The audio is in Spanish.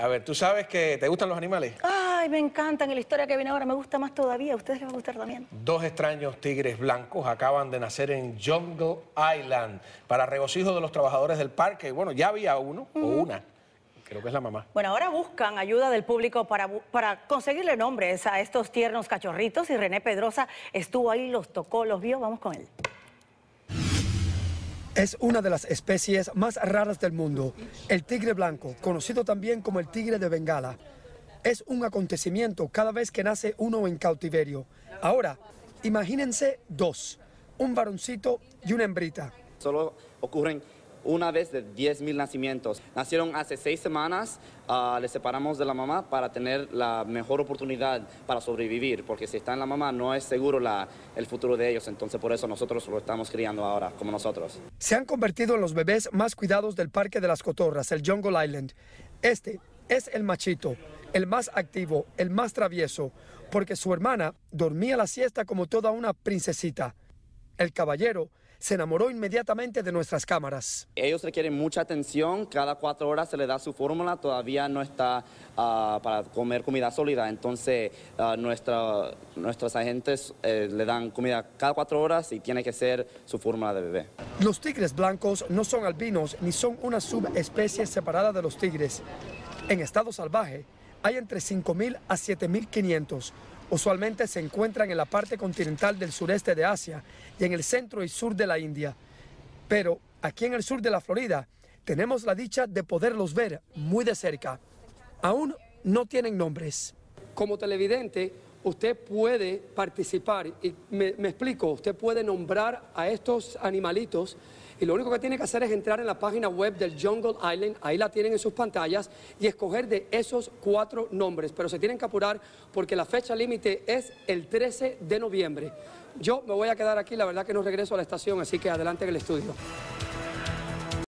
A ver, ¿tú sabes que te gustan los animales? Ay, me encantan. la historia que viene ahora me gusta más todavía. A ustedes les va a gustar también. Dos extraños tigres blancos acaban de nacer en Jungle Island para regocijo de los trabajadores del parque. Bueno, ya había uno o una. Creo que es la mamá. Bueno, ahora buscan ayuda del público para, para conseguirle nombres a estos tiernos cachorritos. Y René Pedrosa estuvo ahí, los tocó, los vio. Vamos con él. Es una de las especies más raras del mundo, el tigre blanco, conocido también como el tigre de Bengala. Es un acontecimiento cada vez que nace uno en cautiverio. Ahora, imagínense dos, un varoncito y una hembrita. Solo ocurren una vez de 10.000 nacimientos. Nacieron hace seis semanas, le ah, les separamos de la mamá para tener la mejor oportunidad para sobrevivir, porque si está en la mamá no es seguro la, el futuro de ellos, entonces por eso nosotros lo estamos criando ahora, como nosotros. Se han convertido en los bebés más cuidados del Parque de las Cotorras, el Jungle Island. Este es el machito, el más activo, el más travieso, porque su hermana dormía la siesta como toda una princesita. El caballero se enamoró inmediatamente de nuestras cámaras. Ellos requieren mucha atención, cada cuatro horas se le da su fórmula, todavía no está ah, para comer comida sólida, entonces ah, nuestra, nuestros agentes eh, le dan comida cada cuatro horas y tiene que ser su fórmula de bebé. Los tigres blancos no son albinos ni son una subespecie separada de los tigres. En estado salvaje, hay entre 5.000 a 7.500. Usualmente se encuentran en la parte continental del sureste de Asia y en el centro y sur de la India. Pero aquí en el sur de la Florida tenemos la dicha de poderlos ver muy de cerca. Aún no tienen nombres. Como televidente, usted puede participar, y me, explico, usted puede nombrar a estos animalitos y lo único que tiene que hacer es entrar en la página web del Jungle Island, ahí la tienen en sus pantallas, y escoger de esos cuatro nombres, pero se tienen que apurar porque la fecha límite es el 13 de noviembre. Yo me voy a quedar aquí, la verdad que no regreso a la estación, así que adelante en el estudio.